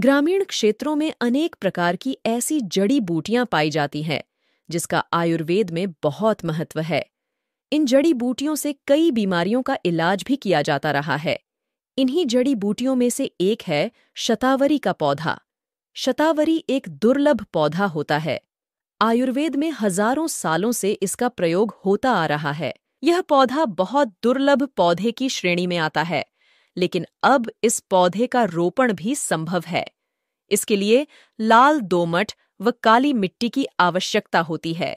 ग्रामीण क्षेत्रों में अनेक प्रकार की ऐसी जड़ी बूटियां पाई जाती हैं जिसका आयुर्वेद में बहुत महत्व है इन जड़ी बूटियों से कई बीमारियों का इलाज भी किया जाता रहा है इन्हीं जड़ी बूटियों में से एक है शतावरी का पौधा शतावरी एक दुर्लभ पौधा होता है आयुर्वेद में हजारों सालों से इसका प्रयोग होता आ रहा है यह पौधा बहुत दुर्लभ पौधे की श्रेणी में आता है लेकिन अब इस पौधे का रोपण भी संभव है इसके लिए लाल दोमट व काली मिट्टी की आवश्यकता होती है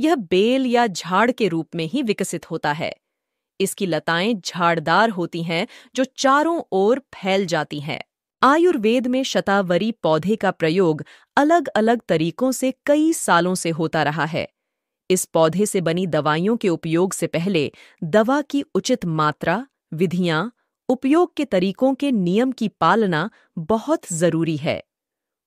यह बेल या झाड़ के रूप में ही विकसित होता है इसकी लताएं झाड़दार होती हैं जो चारों ओर फैल जाती हैं आयुर्वेद में शतावरी पौधे का प्रयोग अलग अलग तरीकों से कई सालों से होता रहा है इस पौधे से बनी दवाइयों के उपयोग से पहले दवा की उचित मात्रा विधियां उपयोग के तरीकों के नियम की पालना बहुत जरूरी है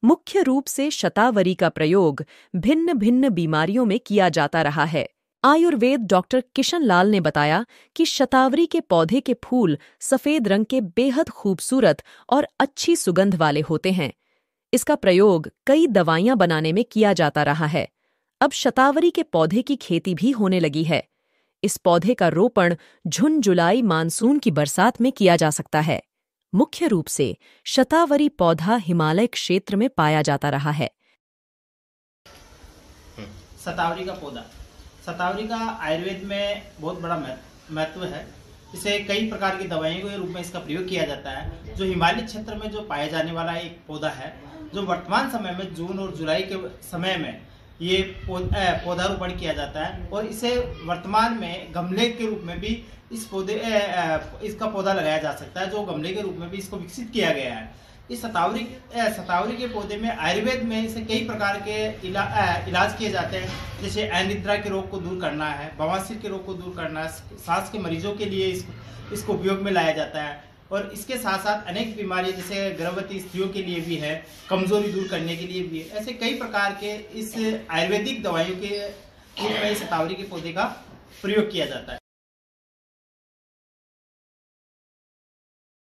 मुख्य रूप से शतावरी का प्रयोग भिन्न भिन्न बीमारियों में किया जाता रहा है आयुर्वेद डॉक्टर किशन लाल ने बताया कि शतावरी के पौधे के फूल सफेद रंग के बेहद खूबसूरत और अच्छी सुगंध वाले होते हैं इसका प्रयोग कई दवाइयां बनाने में किया जाता रहा है अब शतावरी के पौधे की खेती भी होने लगी है इस पौधे का रोपण झुन जुलाई मानसून की बरसात में किया जा सकता है मुख्य रूप से शतावरी पौधा हिमालय क्षेत्र में पाया जाता रहा है सतावरी का पौधा सतावरी का आयुर्वेद में बहुत बड़ा महत्व है इसे कई प्रकार की दवाइयों के रूप में इसका प्रयोग किया जाता है जो हिमालय क्षेत्र में जो पाया जाने वाला एक पौधा है जो वर्तमान समय में जून और जुलाई के समय में ये पौधारोपण किया जाता है और इसे वर्तमान में गमले के रूप में भी इस पौधे इसका पौधा लगाया जा सकता है जो गमले के रूप में भी इसको विकसित किया गया है इस सतावरी सतावरी के पौधे में आयुर्वेद में इसे कई प्रकार के इला, इलाज किए जाते हैं जैसे अनिद्रा के रोग को दूर करना है बवासीर के रोग को दूर करना है सांस के मरीजों के लिए इस, इसको उपयोग में लाया जाता है और इसके साथ साथ अनेक बीमारियां जैसे गर्भवती स्त्रियों के लिए भी है कमजोरी दूर करने के लिए भी है ऐसे कई प्रकार के इस आयुर्वेदिक दवाइयों के रूप में सतावरी के पौधे का प्रयोग किया जाता है